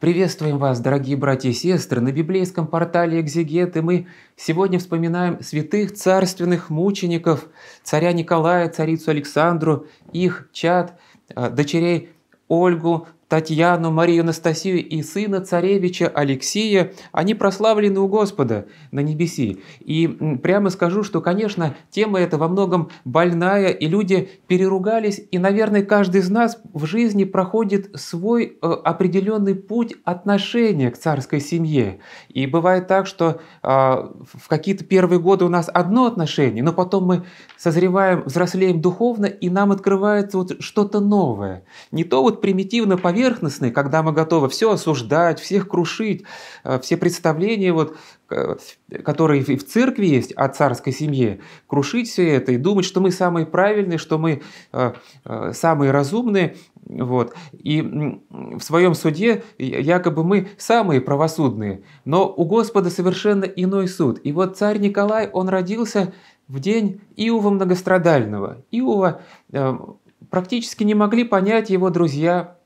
Приветствуем вас, дорогие братья и сестры, на библейском портале «Экзегет», и мы сегодня вспоминаем святых царственных мучеников, царя Николая, царицу Александру, их чад, а, дочерей Ольгу, Татьяну, Марию Анастасию и сына царевича Алексея, они прославлены у Господа на небеси. И прямо скажу, что, конечно, тема эта во многом больная, и люди переругались, и, наверное, каждый из нас в жизни проходит свой э, определенный путь отношения к царской семье. И бывает так, что а, в какие-то первые годы у нас одно отношение, но потом мы созреваем, взрослеем духовно, и нам открывается вот что-то новое. Не то вот примитивно поверить, поверхностные, когда мы готовы все осуждать, всех крушить, э, все представления, вот, э, которые и в церкви есть о царской семье, крушить все это и думать, что мы самые правильные, что мы э, самые разумные. Вот. И в своем суде якобы мы самые правосудные, но у Господа совершенно иной суд. И вот царь Николай, он родился в день Иова многострадального. Иова практически не могли понять его друзья,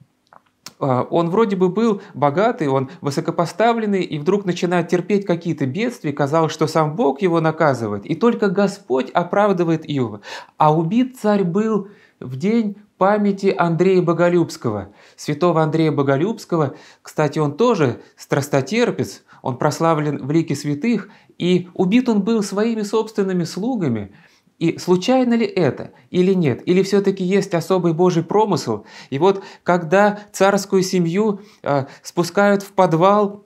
а, он вроде бы был богатый, он высокопоставленный, и вдруг начинает терпеть какие-то бедствия, казалось, что сам Бог его наказывает, и только Господь оправдывает Иова. А убит царь был в день памяти Андрея Боголюбского, святого Андрея Боголюбского. Кстати, он тоже страстотерпец, он прославлен в лике святых, и убит он был своими собственными слугами – и случайно ли это или нет? Или все-таки есть особый Божий промысел? И вот когда царскую семью э, спускают в подвал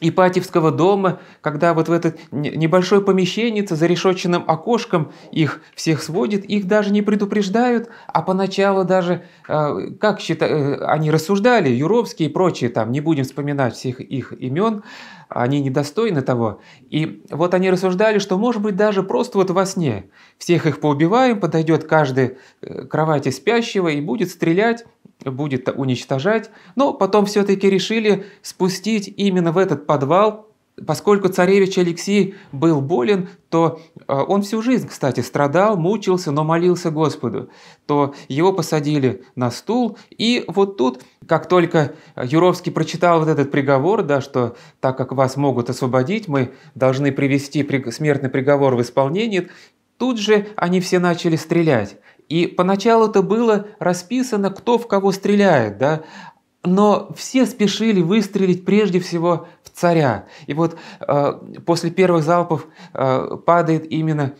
Ипатьевского дома, когда вот в этот небольшой помещенец за решетчатым окошком их всех сводит, их даже не предупреждают, а поначалу даже, э, как счита, э, они рассуждали, Юровский и прочие, там не будем вспоминать всех их имен, они недостойны того. И вот они рассуждали, что может быть даже просто вот во сне всех их поубиваем, подойдет каждый э, кровати спящего и будет стрелять, будет уничтожать. Но потом все-таки решили спустить именно в этот подвал Поскольку царевич Алексей был болен, то э, он всю жизнь, кстати, страдал, мучился, но молился Господу, то его посадили на стул. И вот тут, как только Юровский прочитал вот этот приговор, да, что так как вас могут освободить, мы должны привести смертный приговор в исполнение, тут же они все начали стрелять. И поначалу это было расписано, кто в кого стреляет, да, но все спешили выстрелить прежде всего царя. И вот э, после первых залпов э, падает именно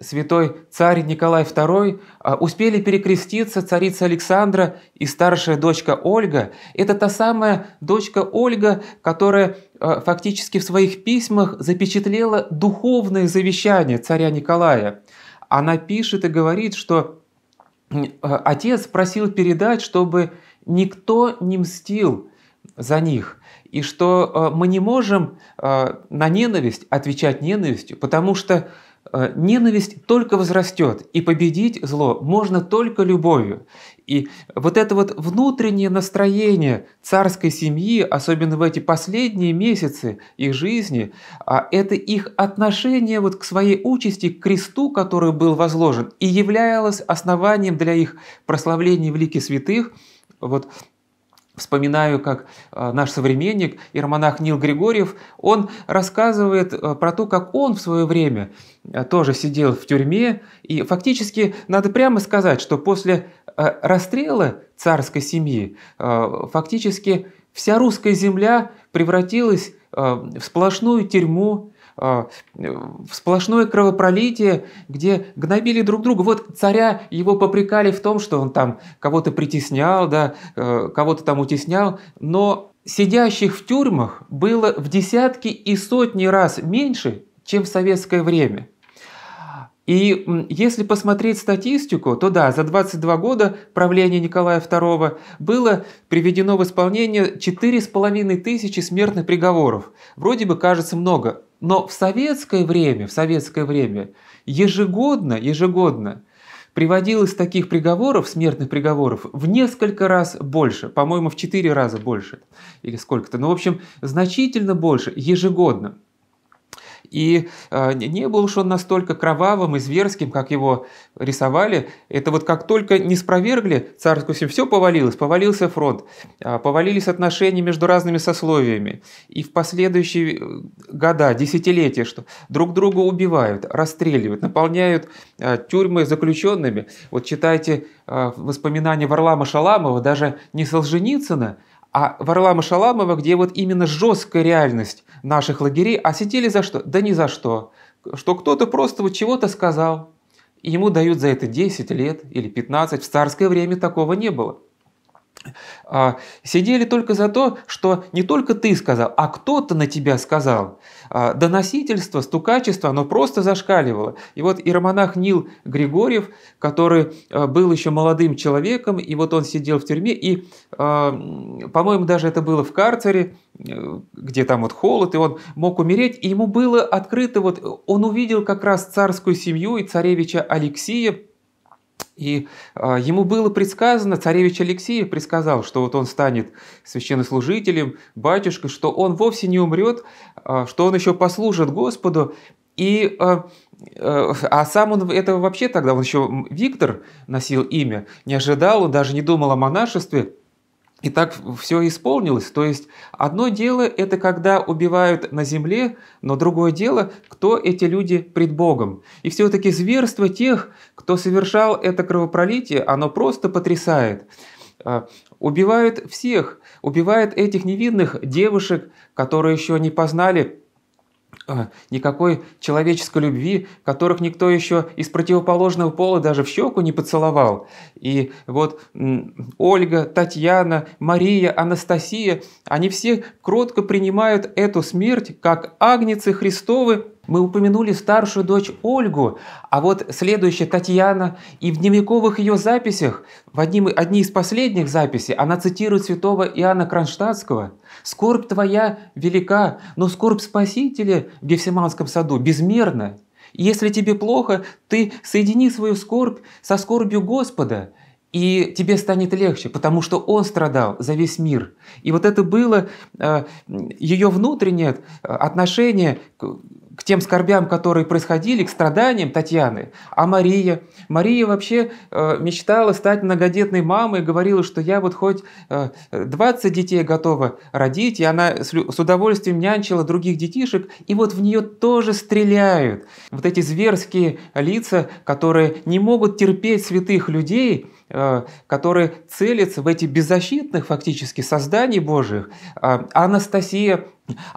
святой царь Николай II, э, успели перекреститься царица Александра и старшая дочка Ольга. Это та самая дочка Ольга, которая фактически в своих письмах запечатлела духовное завещание царя Николая. Она пишет и говорит, что отец просил передать, чтобы никто не мстил за них, и что э, мы не можем э, на ненависть отвечать ненавистью, потому что э, ненависть только возрастет, и победить зло можно только любовью. И вот это вот внутреннее настроение царской семьи, особенно в эти последние месяцы их жизни, а это их отношение вот к своей участи, к кресту, который был возложен, и являлось основанием для их прославления в лике святых, вот вспоминаю, как э, наш современник, ирмонах Нил Григорьев, он рассказывает э, про то, как он в свое время э, тоже сидел в тюрьме. И фактически надо прямо сказать, что после расстрела царской семьи фактически вся русская земля превратилась а, в сплошную тюрьму, а, в сплошное кровопролитие, где гнобили друг друга. Вот царя его попрекали в том, что он там кого-то притеснял, да, э, кого-то там утеснял, но сидящих в тюрьмах было в десятки и сотни раз меньше, чем в советское время. И если посмотреть статистику, то да, за 22 года правления Николая II было приведено в исполнение 4,5 тысячи смертных приговоров. Вроде бы кажется много, но в советское время, в советское время ежегодно, ежегодно приводилось таких приговоров, смертных приговоров, в несколько раз больше, по-моему, в 4 раза больше или сколько-то. Ну, в общем, значительно больше ежегодно. И э, не был уж он настолько кровавым и зверским, как его рисовали. Это вот как только не спровергли царскую семью, все повалилось, повалился фронт, а, повалились отношения между разными сословиями. И в последующие э, года, десятилетия, что друг друга убивают, расстреливают, наполняют а, тюрьмы заключенными. Вот читайте а, воспоминания Варлама Шаламова, даже не Солженицына, а Варлама Шаламова, где вот именно жесткая реальность наших лагерей, а сидели за что? Да ни за что. Что кто-то просто вот чего-то сказал, ему дают за это 10 лет или 15. В царское время такого не было. А, сидели только за то, что не только ты сказал, а кто-то на тебя сказал. А, доносительство, стукачество, оно просто зашкаливало. И вот иеромонах Нил Григорьев, который а, был еще молодым человеком, и вот он сидел в тюрьме, и, по-моему, даже это было в карцере, э, где там вот холод, и он мог умереть, и ему было открыто, вот он увидел как раз царскую семью и царевича Алексея, и а, ему было предсказано, царевич Алексей предсказал, что вот он станет священнослужителем, батюшкой, что он вовсе не умрет, а, что он еще послужит Господу. И, а, а, а сам он, этого вообще тогда, он еще Виктор носил имя, не ожидал, он даже не думал о монашестве – и так все исполнилось. То есть одно дело это когда убивают на земле, но другое дело, кто эти люди пред Богом. И все-таки зверство тех, кто совершал это кровопролитие, оно просто потрясает. А, убивают всех, убивают этих невинных девушек, которые еще не познали а, никакой человеческой любви, которых никто еще из противоположного пола даже в щеку не поцеловал. И вот Ольга, Татьяна, Мария, Анастасия, они все кротко принимают эту смерть как агнецы Христовы мы упомянули старшую дочь Ольгу, а вот следующая Татьяна, и в дневниковых ее записях, в одни, одни из последних записей, она цитирует святого Иоанна Кронштадтского. «Скорбь твоя велика, но скорбь Спасителя в Гефсиманском саду безмерна. Если тебе плохо, ты соедини свою скорбь со скорбью Господа, и тебе станет легче, потому что он страдал за весь мир. И вот это было э, ее внутреннее отношение к тем скорбям, которые происходили, к страданиям Татьяны. А Мария? Мария вообще э, мечтала стать многодетной мамой, говорила, что я вот хоть э, 20 детей готова родить, и она с, с удовольствием нянчила других детишек, и вот в нее тоже стреляют. Вот эти зверские лица, которые не могут терпеть святых людей – Э, который целится в эти беззащитных фактически созданий Божьих. А, Анастасия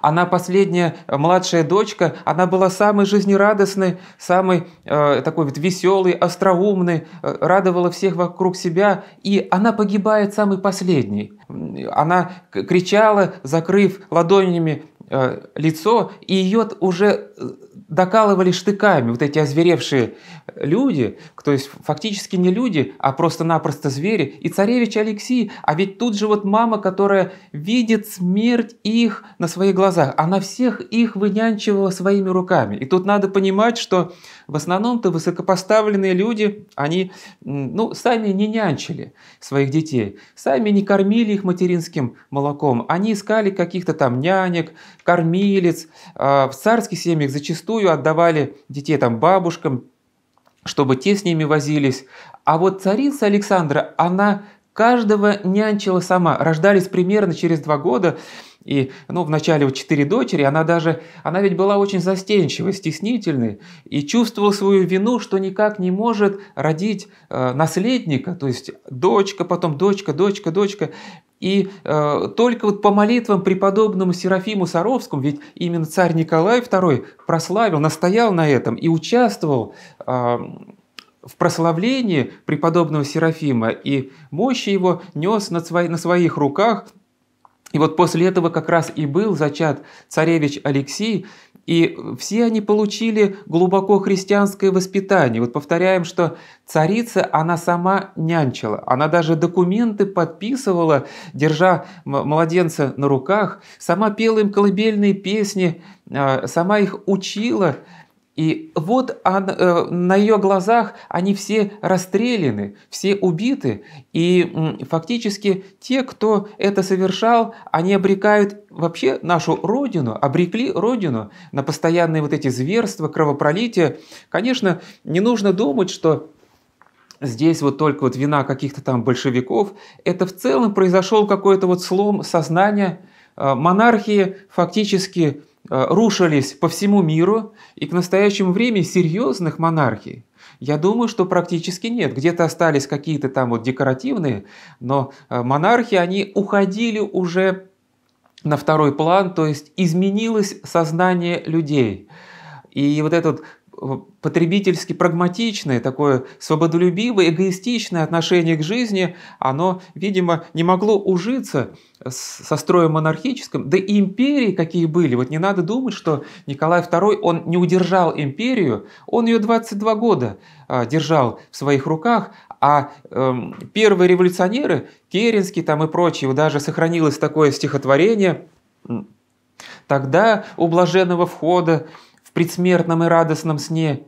она последняя э, младшая дочка, она была самой жизнерадостной, самой э, такой вот веселой, остроумной, радовала всех вокруг себя, и она погибает самой последней. Она кричала, закрыв ладонями лицо, и ее уже докалывали штыками вот эти озверевшие люди, то есть фактически не люди, а просто-напросто звери, и царевич Алексей, а ведь тут же вот мама, которая видит смерть их на своих глазах, она всех их вынянчивала своими руками. И тут надо понимать, что в основном-то высокопоставленные люди, они ну, сами не нянчили своих детей, сами не кормили их материнским молоком, они искали каких-то там нянек, кормилец. А в царских семьях зачастую отдавали детей там бабушкам, чтобы те с ними возились. А вот царица Александра, она каждого нянчила сама. Рождались примерно через два года, и, ну, вначале вот четыре дочери, она даже, она ведь была очень застенчивой, стеснительной, и чувствовала свою вину, что никак не может родить э, наследника, то есть дочка, потом дочка, дочка, дочка. И э, только вот по молитвам преподобному Серафиму Саровскому, ведь именно царь Николай II прославил, настоял на этом и участвовал э, в прославлении преподобного Серафима и мощи его нес на, свои, на своих руках и вот после этого как раз и был зачат царевич Алексей, и все они получили глубоко христианское воспитание. Вот повторяем, что царица, она сама нянчила. Она даже документы подписывала, держа младенца на руках, сама пела им колыбельные песни, а, сама их учила, и вот она, э, на ее глазах они все расстреляны, все убиты, и фактически те, кто это совершал, они обрекают вообще нашу Родину, обрекли Родину на постоянные вот эти зверства, кровопролития. Конечно, не нужно думать, что здесь вот только вот вина каких-то там большевиков. Это в целом произошел какой-то вот слом сознания, э, монархии фактически Э, рушились по всему миру, и к настоящему времени серьезных монархий, я думаю, что практически нет. Где-то остались какие-то там вот декоративные, но э, монархии они уходили уже на второй план, то есть изменилось сознание людей. И вот этот э, потребительски прагматичное, такое свободолюбивое, эгоистичное отношение к жизни, оно, видимо, не могло ужиться со строем монархическим, да и империи какие были. Вот не надо думать, что Николай II, он не удержал империю, он ее 22 года а, держал в своих руках, а эм, первые революционеры, Керенский там и прочие, вот даже сохранилось такое стихотворение, «Тогда у блаженного входа в предсмертном и радостном сне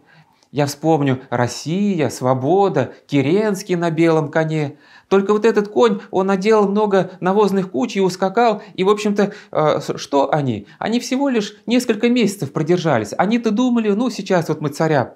я вспомню Россия, свобода, Керенский на белом коне, только вот этот конь, он наделал много навозных куч и ускакал, и, в общем-то, а, что они? Они всего лишь несколько месяцев продержались. Они-то думали, ну, сейчас вот мы царя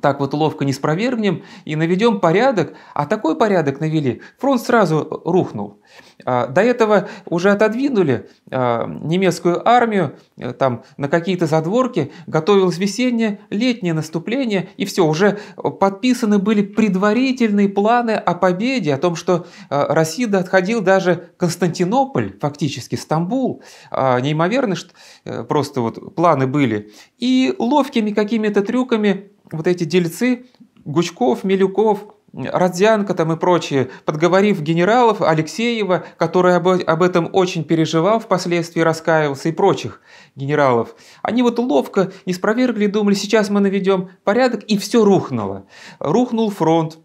так вот ловко не спровергнем и наведем порядок, а такой порядок навели, фронт сразу рухнул. А, до этого уже отодвинули а, немецкую армию э, там, на какие-то задворки, готовилось весеннее, летнее наступление, и все, уже подписаны были предварительные планы о победе, о том, что э, Россия отходил даже Константинополь, фактически Стамбул, а, неимоверно, что э, просто вот планы были, и ловкими какими-то трюками вот эти дельцы Гучков, Милюков, Родзянко там и прочие, подговорив генералов Алексеева, который об, об этом очень переживал, впоследствии раскаивался и прочих генералов, они вот ловко не спровергли, думали, сейчас мы наведем порядок, и все рухнуло. Рухнул фронт,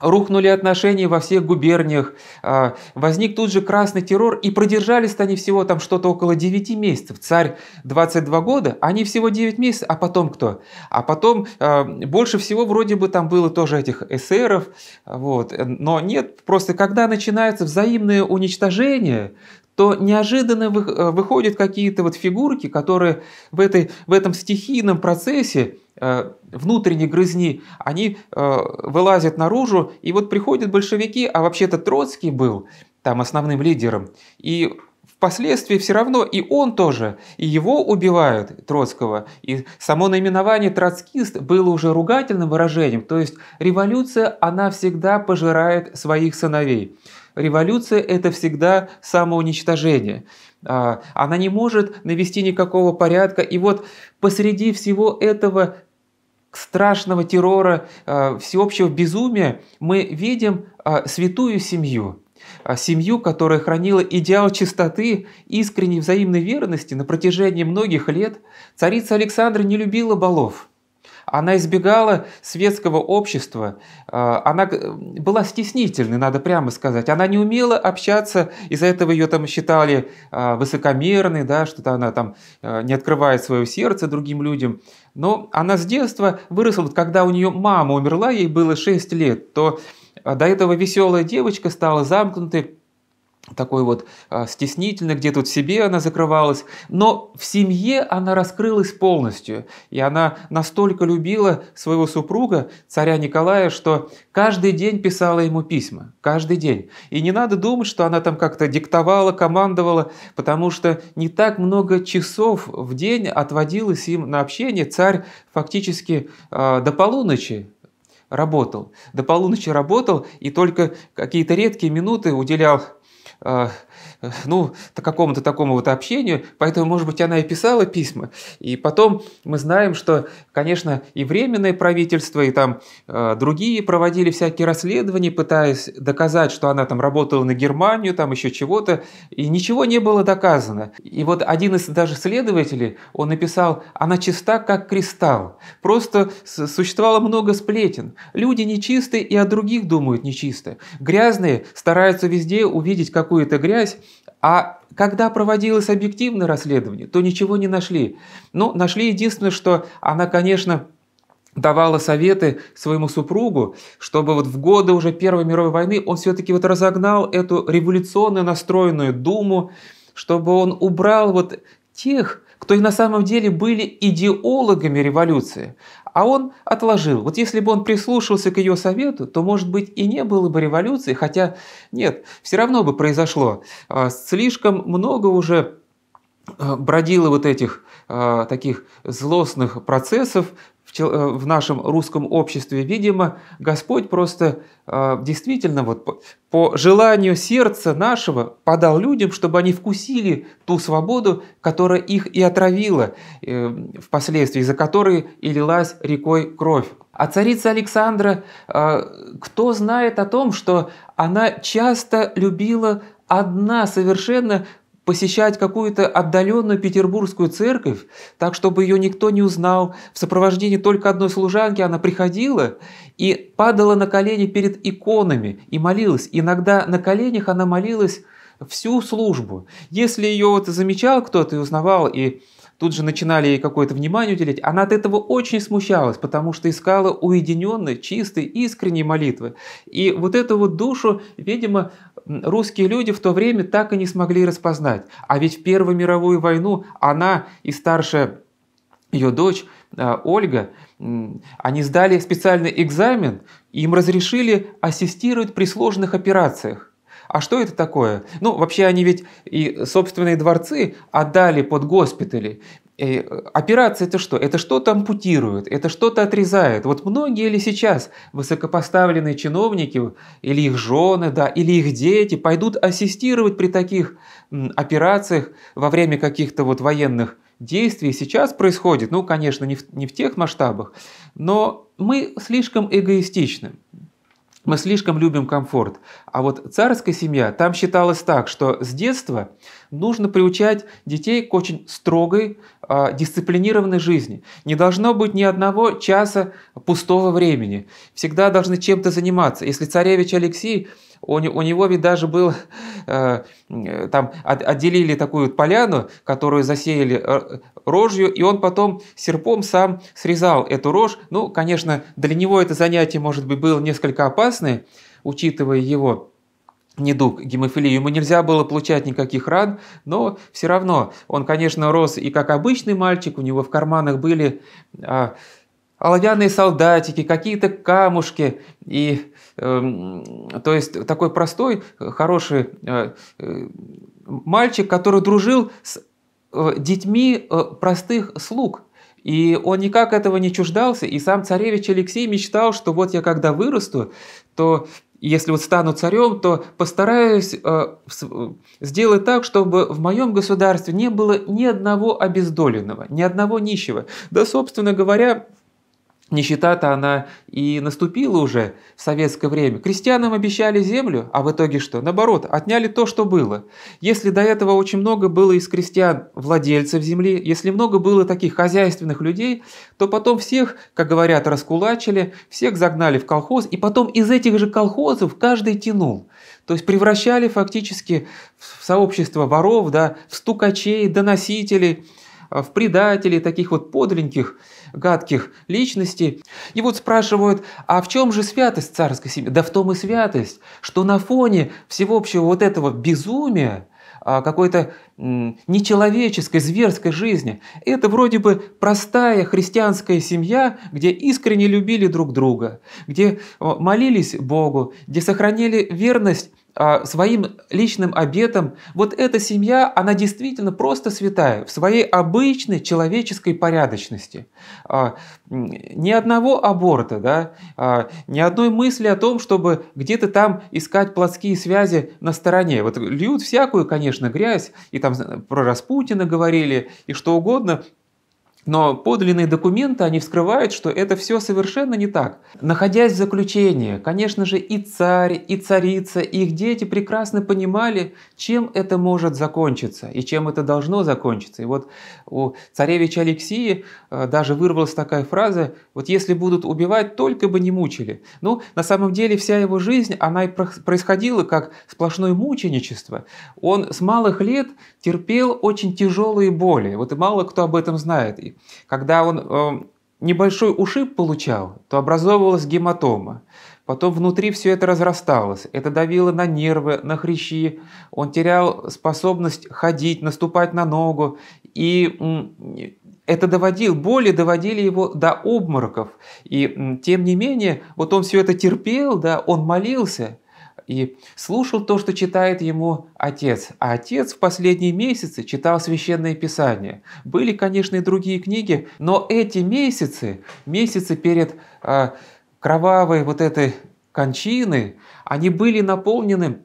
Рухнули отношения во всех губерниях, а, возник тут же красный террор, и продержались они всего там что-то около 9 месяцев. Царь 22 года, а они всего 9 месяцев, а потом кто? А потом а, больше всего вроде бы там было тоже этих эсеров, вот. но нет, просто когда начинается взаимное уничтожение, то неожиданно э, выходят какие-то вот фигурки, которые в, этой, в этом стихийном процессе э, внутренней грызни, они э, вылазят наружу, и вот приходят большевики, а вообще-то Троцкий был там основным лидером, и Впоследствии все равно и он тоже, и его убивают, Троцкого. И само наименование «троцкист» было уже ругательным выражением, то есть революция, она всегда пожирает своих сыновей. Революция – это всегда самоуничтожение. А, она не может навести никакого порядка. И вот посреди всего этого страшного террора, а, всеобщего безумия мы видим а, святую семью. А семью, которая хранила идеал чистоты, искренней взаимной верности на протяжении многих лет, царица Александра не любила балов. Она избегала светского общества, а, она э, была стеснительной, надо прямо сказать. Она не умела общаться, из-за этого ее там считали а, высокомерной, да, что-то она там э, не открывает свое сердце другим людям. Но она с детства выросла, вот когда у нее мама умерла, ей было 6 лет, то а до этого веселая девочка стала замкнутой, такой вот а, стеснительной, где-то в себе она закрывалась, но в семье она раскрылась полностью, и она настолько любила своего супруга, царя Николая, что каждый день писала ему письма, каждый день. И не надо думать, что она там как-то диктовала, командовала, потому что не так много часов в день отводилось им на общение. Царь фактически э, до полуночи работал. До полуночи работал и только какие-то редкие минуты уделял а, ну, какому-то такому вот общению, поэтому, может быть, она и писала письма. И потом мы знаем, что, конечно, и Временное правительство, и там а, другие проводили всякие расследования, пытаясь доказать, что она там работала на Германию, там еще чего-то, и ничего не было доказано. И вот один из даже следователей, он написал, она чиста, как кристалл. Просто существовало много сплетен. Люди нечистые и о других думают нечисто. Грязные стараются везде увидеть как какую-то грязь, а когда проводилось объективное расследование, то ничего не нашли. Ну, нашли единственное, что она, конечно, давала советы своему супругу, чтобы вот в годы уже Первой мировой войны он все-таки вот разогнал эту революционно настроенную Думу, чтобы он убрал вот тех кто и на самом деле были идеологами революции. А он отложил. Вот если бы он прислушался к ее совету, то, может быть, и не было бы революции, хотя нет, все равно бы произошло. А, слишком много уже а, бродило вот этих а, таких злостных процессов, Э, в нашем русском обществе, видимо, Господь просто э, действительно вот по желанию сердца нашего подал людям, чтобы они вкусили ту свободу, которая их и отравила э, впоследствии, за которой и лилась рекой кровь. А царица Александра, кто знает о том, что она часто любила одна совершенно посещать какую-то отдаленную петербургскую церковь, так, чтобы ее никто не узнал. В сопровождении только одной служанки она приходила и падала на колени перед иконами и молилась. Иногда на коленях она молилась всю службу. Если ее вот замечал кто-то и узнавал, и тут же начинали ей какое-то внимание уделять, она от этого очень смущалась, потому что искала уединенной, чистой, искренней молитвы. И вот эту вот душу, видимо, русские люди в то время так и не смогли распознать. А ведь в Первую мировую войну она и старшая ее дочь э, Ольга, они сдали специальный экзамен, им разрешили ассистировать при сложных операциях. А что это такое? Ну, вообще они ведь и собственные дворцы отдали под госпитали. И э, операция это что? Это что-то ампутирует, это что-то отрезает. Вот многие ли сейчас высокопоставленные чиновники, или их жены, да, или их дети пойдут ассистировать при таких операциях во время каких-то вот военных действий сейчас происходит, ну, конечно, не в, не в тех масштабах, но мы слишком эгоистичны мы слишком любим комфорт. А вот царская семья, там считалось так, что с детства нужно приучать детей к очень строгой, а, дисциплинированной жизни. Не должно быть ни одного часа пустого времени. Всегда должны чем-то заниматься. Если царевич Алексей у, у него ведь даже был, э, э там от, отделили такую поляну, которую засеяли э, рожью, и он потом серпом сам срезал эту рожь. Ну, конечно, для него это занятие, может быть, было несколько опасное, учитывая его недуг гемофилию. Ему нельзя было получать никаких ран, но все равно он, конечно, рос и как обычный мальчик, у него в карманах были а, оловянные солдатики, какие-то камушки. И, э, то есть такой простой, э, хороший э, э, мальчик, который дружил с э, детьми э, простых слуг. И он никак этого не чуждался, и сам царевич Алексей мечтал, что вот я когда вырасту, то если вот стану царем, то постараюсь э, э сделать так, чтобы в моем государстве не было ни одного обездоленного, ни одного нищего. Да, собственно говоря, Нищета-то она и наступила уже в советское время. Крестьянам обещали землю, а в итоге что? Наоборот, отняли то, что было. Если до этого очень много было из крестьян владельцев земли, если много было таких хозяйственных людей, то потом всех, как говорят, раскулачили, всех загнали в колхоз, и потом из этих же колхозов каждый тянул. То есть превращали фактически в сообщество воров, да, в стукачей, доносителей, э, в предателей, таких вот подленьких, гадких личностей. И вот спрашивают, а в чем же святость царской семьи? Да в том и святость, что на фоне всеобщего вот этого безумия, а, какой-то нечеловеческой, зверской жизни. Это вроде бы простая христианская семья, где искренне любили друг друга, где молились Богу, где сохранили верность а, своим личным обетом. Вот эта семья, она действительно просто святая в своей обычной человеческой порядочности. А, ни одного аборта, да, а, ни одной мысли о том, чтобы где-то там искать плотские связи на стороне. Вот льют всякую, конечно, грязь, и там про Распутина говорили, и что угодно, но подлинные документы, они вскрывают, что это все совершенно не так. Находясь в заключении, конечно же, и царь, и царица, и их дети прекрасно понимали, чем это может закончиться и чем это должно закончиться. И вот у царевича Алексея э, даже вырвалась такая фраза, вот если будут убивать, только бы не мучили. Ну, на самом деле вся его жизнь, она и происходила как сплошное мученичество. Он с малых лет терпел очень тяжелые боли. Вот и мало кто об этом знает. Когда он э, небольшой ушиб получал, то образовывалась гематома. Потом внутри все это разрасталось. Это давило на нервы, на хрящи. Он терял способность ходить, наступать на ногу. И это доводил, боли доводили его до обмороков. И тем не менее, вот он все это терпел, да, он молился – и слушал то, что читает ему отец. А отец в последние месяцы читал Священное Писание. Были, конечно, и другие книги, но эти месяцы, месяцы перед э, кровавой вот этой кончины, они были наполнены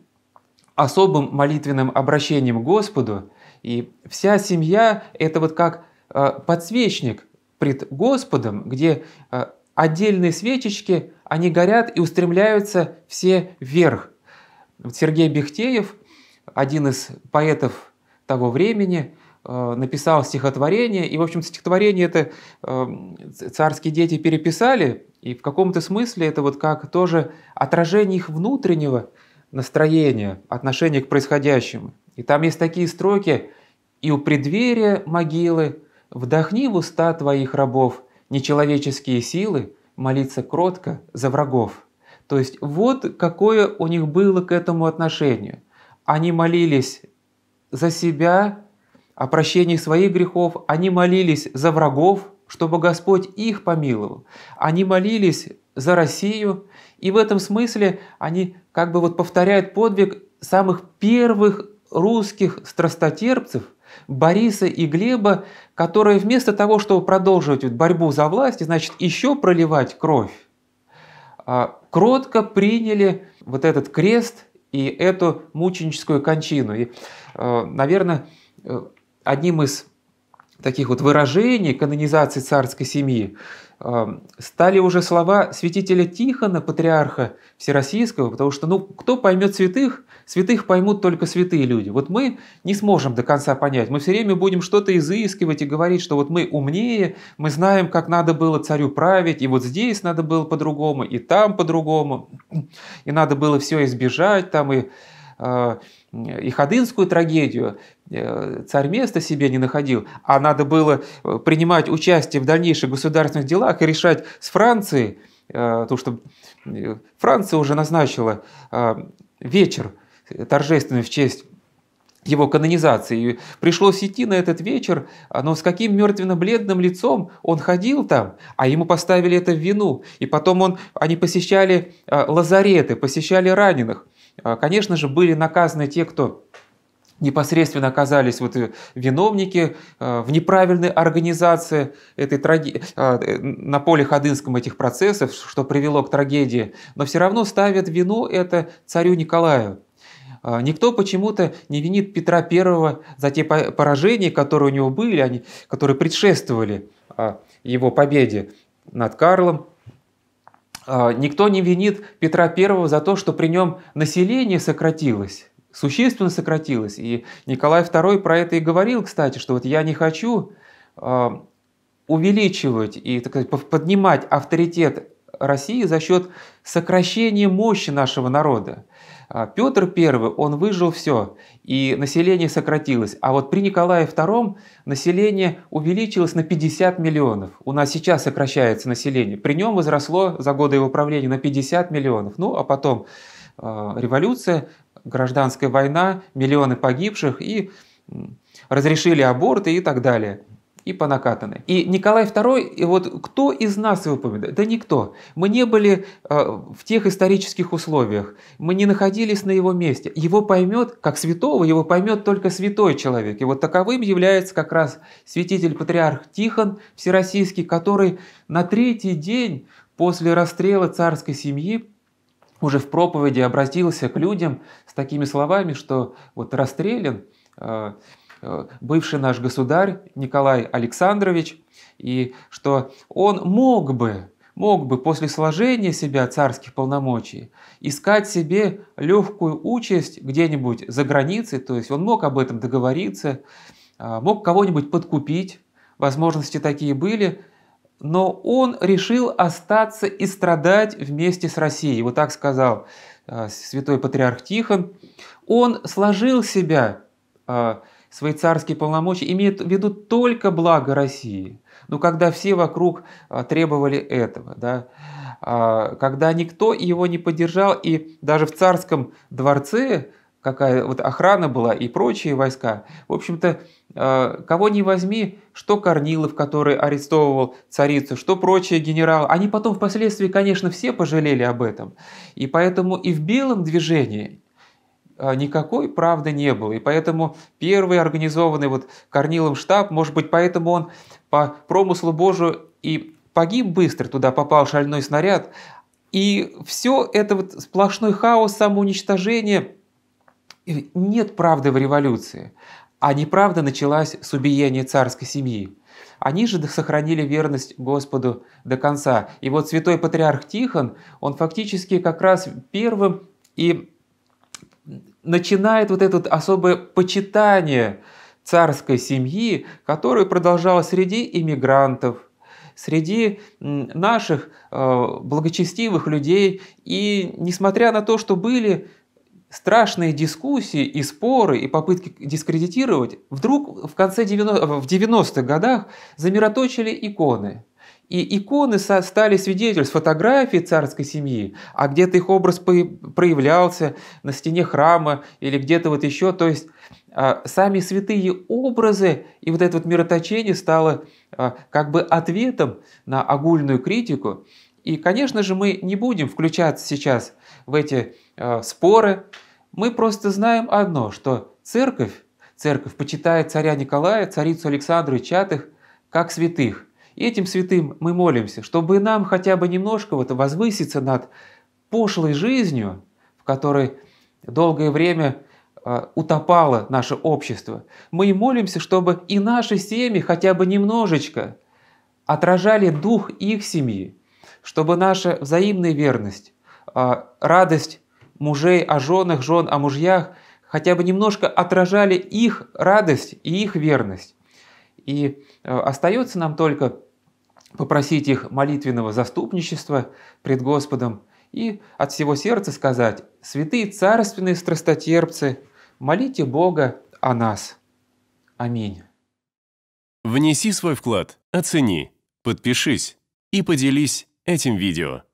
особым молитвенным обращением к Господу. И вся семья – это вот как э, подсвечник пред Господом, где э, отдельные свечечки, они горят и устремляются все вверх. Сергей Бехтеев, один из поэтов того времени, э, написал стихотворение, и, в общем, стихотворение это э, царские дети переписали, и в каком-то смысле это вот как тоже отражение их внутреннего настроения, отношения к происходящему. И там есть такие строки «И у преддверия могилы вдохни в уста твоих рабов нечеловеческие силы молиться кротко за врагов». То есть вот какое у них было к этому отношение. Они молились за себя, о прощении своих грехов, они молились за врагов, чтобы Господь их помиловал. Они молились за Россию, и в этом смысле они как бы вот повторяют подвиг самых первых русских страстотерпцев, Бориса и Глеба, которые вместо того, чтобы продолжить борьбу за власть, значит, еще проливать кровь, а, кротко приняли вот этот крест и эту мученическую кончину. И, э, наверное, э, одним из таких вот выражений канонизации царской семьи э, стали уже слова святителя Тихона, патриарха Всероссийского, потому что, ну, кто поймет святых, святых поймут только святые люди. Вот мы не сможем до конца понять, мы все время будем что-то изыскивать и говорить, что вот мы умнее, мы знаем, как надо было царю править, и вот здесь надо было по-другому, и там по-другому, и надо было все избежать, там и э, и Ходынскую трагедию Э, царь места себе не находил, а надо было э, принимать участие в дальнейших государственных делах и решать с Францией, э, то, что Франция уже назначила вечер торжественный в честь его канонизации. И пришлось идти на этот вечер, а, но с каким мертвенно-бледным лицом он ходил там, а ему поставили это в вину. И потом он, они посещали лазареты, посещали раненых. Конечно же, были наказаны те, кто непосредственно оказались вот э, виновники э, в неправильной организации этой траг э, на поле Ходынском этих процессов, что привело к трагедии, но все равно ставят вину это царю Николаю. А, никто почему-то не винит Петра I за те поражения, которые у него были, они, которые предшествовали а, его победе над Карлом. А, никто не винит Петра I за то, что при нем население сократилось существенно сократилось. И Николай II про это и говорил, кстати, что вот я не хочу а, увеличивать и так сказать, поднимать авторитет России за счет сокращения мощи нашего народа. А, Петр I, он выжил все, и население сократилось. А вот при Николае II население увеличилось на 50 миллионов. У нас сейчас сокращается население. При нем возросло за годы его правления на 50 миллионов. Ну, а потом Э, революция, гражданская война, миллионы погибших и разрешили аборты и так далее. И по накатанной. И Николай II, и вот кто из нас его помнит? Да никто. Мы не были э, в тех исторических условиях, мы не находились на его месте. Его поймет, как святого, его поймет только святой человек. И вот таковым является как раз святитель-патриарх Тихон Всероссийский, который на третий день после расстрела царской семьи уже в проповеди обратился к людям с такими словами, что вот расстрелян э, э, бывший наш государь Николай Александрович, и что он мог бы, мог бы после сложения себя царских полномочий искать себе легкую участь где-нибудь за границей, то есть он мог об этом договориться, а, мог кого-нибудь подкупить, возможности такие были, но он решил остаться и страдать вместе с Россией. Вот так сказал э, святой патриарх Тихон. Он сложил себя, э, свои царские полномочия, имеет в виду только благо России. Но когда все вокруг э, требовали этого, да, а, когда никто его не поддержал, и даже в царском дворце какая вот охрана была и прочие войска. В общем-то, э, кого не возьми, что Корнилов, который арестовывал царицу, что прочие генералы, они потом впоследствии, конечно, все пожалели об этом. И поэтому и в белом движении э, никакой правды не было. И поэтому первый организованный вот Корнилом штаб, может быть, поэтому он по промыслу Божию и погиб быстро, туда попал шальной снаряд. И все это вот сплошной хаос, самоуничтожение – нет правды в революции, а неправда началась с убиения царской семьи. Они же сохранили верность Господу до конца. И вот святой патриарх Тихон, он фактически как раз первым и начинает вот это вот особое почитание царской семьи, которое продолжало среди иммигрантов, среди наших э, благочестивых людей. И несмотря на то, что были страшные дискуссии и споры и попытки дискредитировать вдруг в конце 90 в 90-х годах замироточили иконы. И иконы стали свидетельств фотографии царской семьи, а где-то их образ проявлялся на стене храма или где-то вот еще. То есть а, сами святые образы и вот это вот мироточение стало а, как бы ответом на огульную критику. И, конечно же, мы не будем включаться сейчас в эти а, споры, мы просто знаем одно, что церковь, церковь почитает царя Николая, царицу Александру и Чатых как святых. И этим святым мы молимся, чтобы нам хотя бы немножко вот возвыситься над пошлой жизнью, в которой долгое время э, утопало наше общество. Мы молимся, чтобы и наши семьи хотя бы немножечко отражали дух их семьи, чтобы наша взаимная верность, э, радость мужей о женах, жен о мужьях, хотя бы немножко отражали их радость и их верность. И э, остается нам только попросить их молитвенного заступничества пред Господом и от всего сердца сказать «Святые царственные страстотерпцы, молите Бога о нас. Аминь». Внеси свой вклад, оцени, подпишись и поделись этим видео.